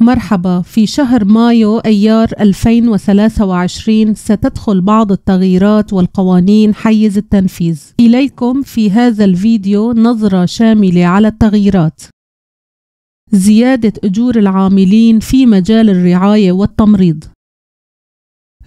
مرحبا في شهر مايو ايار 2023 ستدخل بعض التغييرات والقوانين حيز التنفيذ. اليكم في هذا الفيديو نظرة شاملة على التغييرات. زيادة اجور العاملين في مجال الرعاية والتمريض.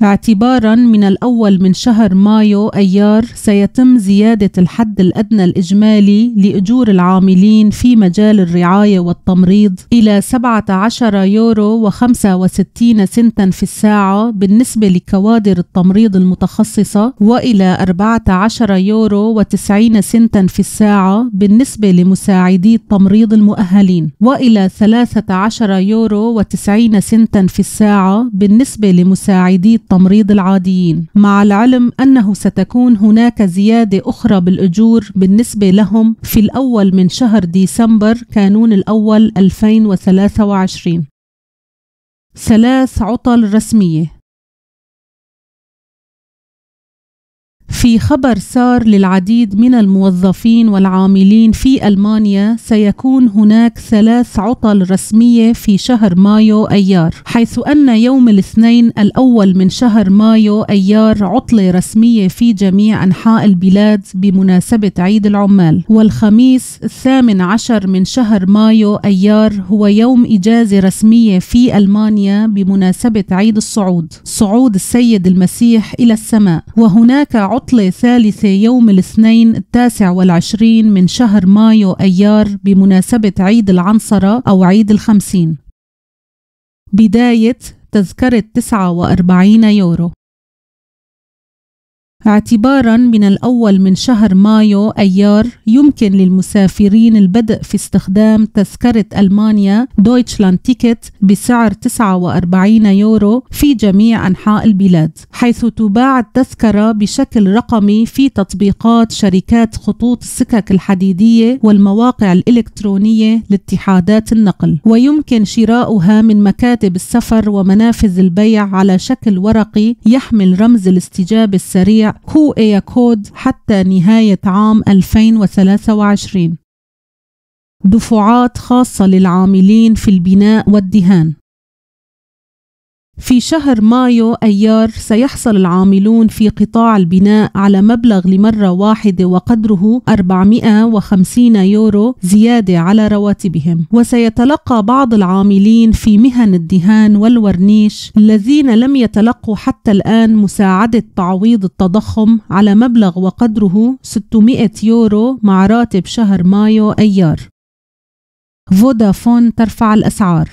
اعتبارا من الأول من شهر مايو أيار سيتم زيادة الحد الأدنى الإجمالي لأجور العاملين في مجال الرعاية والتمريض إلى 17 يورو و65 سنتا في الساعة بالنسبة لكوادر التمريض المتخصصة وإلى 14 يورو و90 سنتا في الساعة بالنسبة لمساعدي التمريض المؤهلين وإلى 13 يورو و90 سنتا في الساعة بالنسبة لمساعدي التمريض العاديين مع العلم أنه ستكون هناك زيادة أخرى بالأجور بالنسبة لهم في الأول من شهر ديسمبر كانون الأول 2023 ثلاث عطل رسمية في خبر سار للعديد من الموظفين والعاملين في المانيا سيكون هناك ثلاث عطل رسميه في شهر مايو ايار حيث ان يوم الاثنين الاول من شهر مايو ايار عطله رسميه في جميع انحاء البلاد بمناسبه عيد العمال والخميس الثامن عشر من شهر مايو ايار هو يوم اجازه رسميه في المانيا بمناسبه عيد الصعود صعود السيد المسيح الى السماء وهناك عطل عطلة ثالثة يوم الاثنين التاسع والعشرين من شهر مايو أيار بمناسبة عيد العنصرة أو عيد الخمسين بداية تذكرة 49 يورو اعتبارا من الأول من شهر مايو أيار يمكن للمسافرين البدء في استخدام تذكرة ألمانيا دويتشلاند تيكت بسعر 49 يورو في جميع أنحاء البلاد حيث تباع التذكرة بشكل رقمي في تطبيقات شركات خطوط السكك الحديدية والمواقع الإلكترونية لاتحادات النقل ويمكن شراؤها من مكاتب السفر ومنافذ البيع على شكل ورقي يحمل رمز الاستجابة السريع كو ايا كود حتى نهاية عام 2023 دفعات خاصة للعاملين في البناء والدهان في شهر مايو أيار سيحصل العاملون في قطاع البناء على مبلغ لمرة واحدة وقدره 450 يورو زيادة على رواتبهم وسيتلقى بعض العاملين في مهن الدهان والورنيش الذين لم يتلقوا حتى الآن مساعدة تعويض التضخم على مبلغ وقدره 600 يورو مع راتب شهر مايو أيار فودافون ترفع الأسعار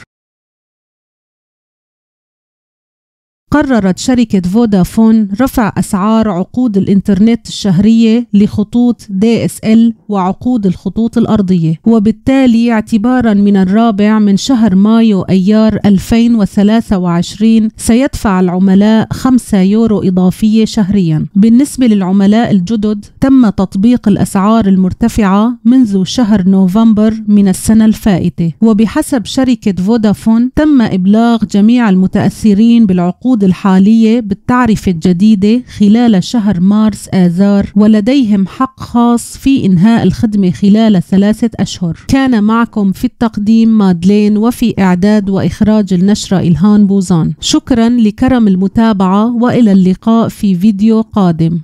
قررت شركة فودافون رفع أسعار عقود الإنترنت الشهرية لخطوط دي اس ال وعقود الخطوط الأرضية وبالتالي اعتبارا من الرابع من شهر مايو أيار 2023 سيدفع العملاء 5 يورو إضافية شهريا بالنسبة للعملاء الجدد تم تطبيق الأسعار المرتفعة منذ شهر نوفمبر من السنة الفائتة وبحسب شركة فودافون تم إبلاغ جميع المتأثرين بالعقود العقود الحالية بالتعرفة الجديدة خلال شهر مارس آذار ولديهم حق خاص في إنهاء الخدمة خلال ثلاثة أشهر كان معكم في التقديم مادلين وفي إعداد وإخراج النشرة إلهان بوزان شكرا لكرم المتابعة وإلى اللقاء في فيديو قادم